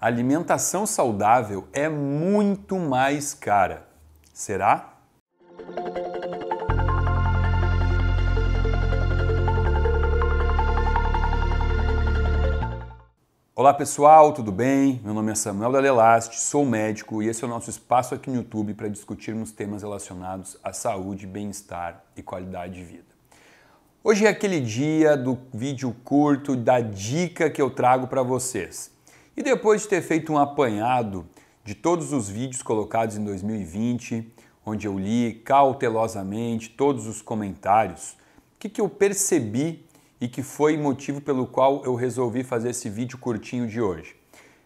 alimentação saudável é muito mais cara. Será? Olá pessoal, tudo bem? Meu nome é Samuel Dalelaste, sou médico e esse é o nosso espaço aqui no YouTube para discutirmos temas relacionados à saúde, bem-estar e qualidade de vida. Hoje é aquele dia do vídeo curto, da dica que eu trago para vocês. E depois de ter feito um apanhado de todos os vídeos colocados em 2020, onde eu li cautelosamente todos os comentários, o que, que eu percebi e que foi motivo pelo qual eu resolvi fazer esse vídeo curtinho de hoje?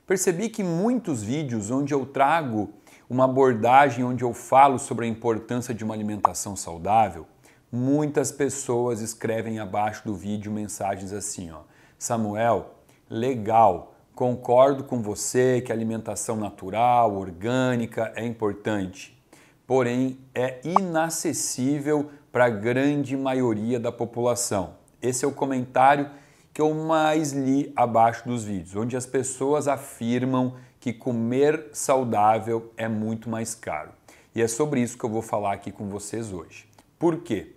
Percebi que muitos vídeos onde eu trago uma abordagem onde eu falo sobre a importância de uma alimentação saudável, muitas pessoas escrevem abaixo do vídeo mensagens assim, ó: "Samuel, legal, Concordo com você que alimentação natural, orgânica é importante, porém é inacessível para a grande maioria da população. Esse é o comentário que eu mais li abaixo dos vídeos, onde as pessoas afirmam que comer saudável é muito mais caro. E é sobre isso que eu vou falar aqui com vocês hoje. Por quê?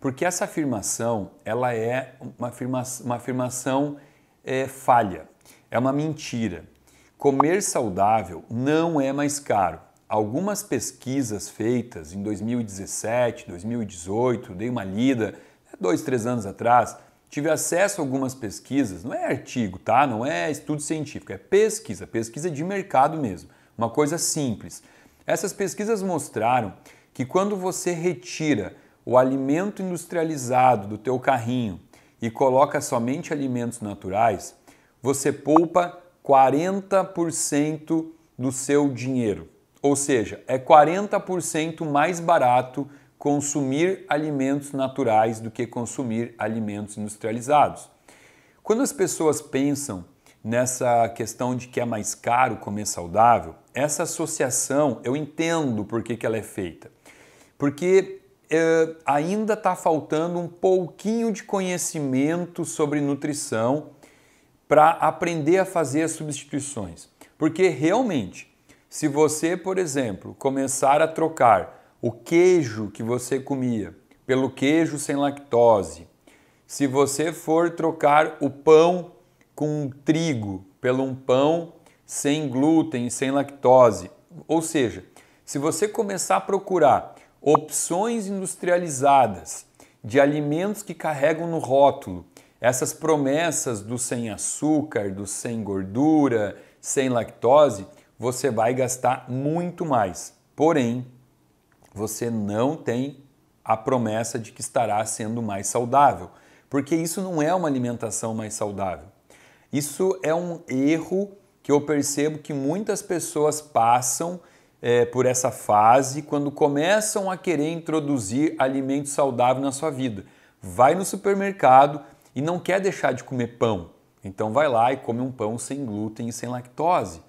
Porque essa afirmação, ela é uma, afirma uma afirmação é falha, é uma mentira. Comer saudável não é mais caro. Algumas pesquisas feitas em 2017, 2018, dei uma lida, né, dois, três anos atrás, tive acesso a algumas pesquisas, não é artigo, tá? Não é estudo científico, é pesquisa, pesquisa de mercado mesmo. Uma coisa simples. Essas pesquisas mostraram que quando você retira o alimento industrializado do teu carrinho e coloca somente alimentos naturais, você poupa 40% do seu dinheiro. Ou seja, é 40% mais barato consumir alimentos naturais do que consumir alimentos industrializados. Quando as pessoas pensam nessa questão de que é mais caro comer saudável, essa associação eu entendo por que, que ela é feita. Porque eh, ainda está faltando um pouquinho de conhecimento sobre nutrição para aprender a fazer as substituições. Porque realmente, se você, por exemplo, começar a trocar o queijo que você comia pelo queijo sem lactose, se você for trocar o pão com trigo pelo um pão sem glúten, sem lactose, ou seja, se você começar a procurar opções industrializadas de alimentos que carregam no rótulo essas promessas do sem açúcar, do sem gordura, sem lactose, você vai gastar muito mais. Porém, você não tem a promessa de que estará sendo mais saudável, porque isso não é uma alimentação mais saudável. Isso é um erro que eu percebo que muitas pessoas passam é, por essa fase quando começam a querer introduzir alimento saudável na sua vida. Vai no supermercado e não quer deixar de comer pão. Então vai lá e come um pão sem glúten e sem lactose.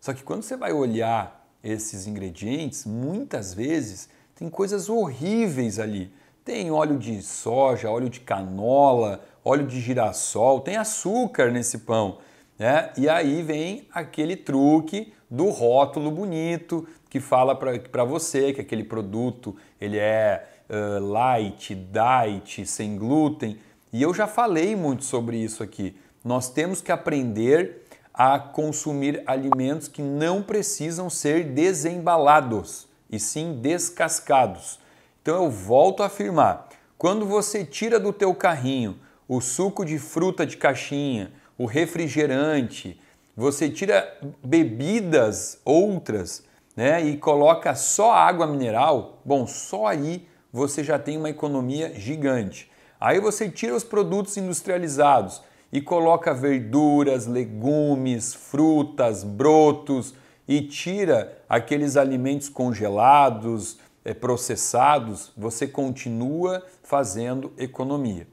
Só que quando você vai olhar esses ingredientes, muitas vezes tem coisas horríveis ali. Tem óleo de soja, óleo de canola, óleo de girassol, tem açúcar nesse pão. Né? E aí vem aquele truque do rótulo bonito que fala para você que aquele produto ele é uh, light, diet, sem glúten. E eu já falei muito sobre isso aqui. Nós temos que aprender a consumir alimentos que não precisam ser desembalados e sim descascados. Então eu volto a afirmar, quando você tira do teu carrinho o suco de fruta de caixinha, o refrigerante, você tira bebidas outras né, e coloca só água mineral, bom, só aí você já tem uma economia gigante. Aí você tira os produtos industrializados e coloca verduras, legumes, frutas, brotos e tira aqueles alimentos congelados, eh, processados, você continua fazendo economia.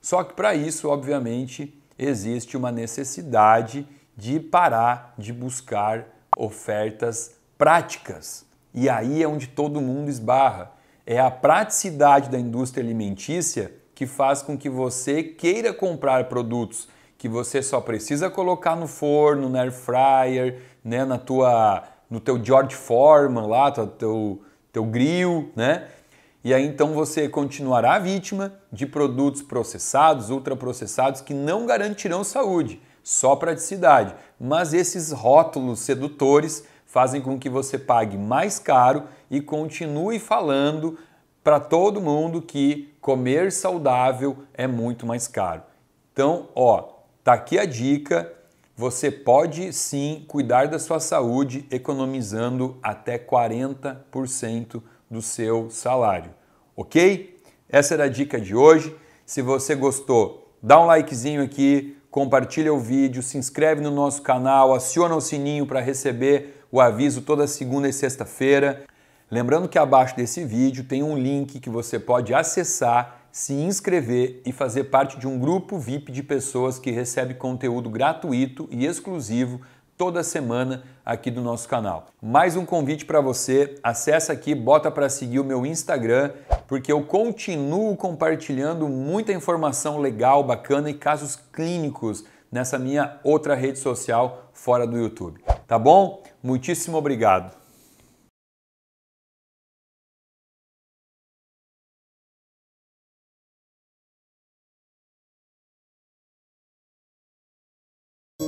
Só que para isso, obviamente, existe uma necessidade de parar de buscar ofertas práticas. E aí é onde todo mundo esbarra. É a praticidade da indústria alimentícia que faz com que você queira comprar produtos que você só precisa colocar no forno, no air fryer, né, na tua, no teu George Foreman lá, teu, teu grill, né? E aí então você continuará vítima de produtos processados, ultraprocessados que não garantirão saúde só praticidade. Mas esses rótulos sedutores fazem com que você pague mais caro e continue falando para todo mundo que comer saudável é muito mais caro. Então, ó, tá aqui a dica. Você pode sim cuidar da sua saúde economizando até 40% do seu salário, ok? Essa era a dica de hoje. Se você gostou, dá um likezinho aqui, compartilha o vídeo, se inscreve no nosso canal, aciona o sininho para receber o aviso toda segunda e sexta-feira. Lembrando que abaixo desse vídeo tem um link que você pode acessar, se inscrever e fazer parte de um grupo VIP de pessoas que recebe conteúdo gratuito e exclusivo toda semana aqui do nosso canal. Mais um convite para você, acessa aqui, bota para seguir o meu Instagram porque eu continuo compartilhando muita informação legal, bacana e casos clínicos nessa minha outra rede social fora do YouTube. Tá bom? Muitíssimo obrigado.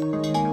thank you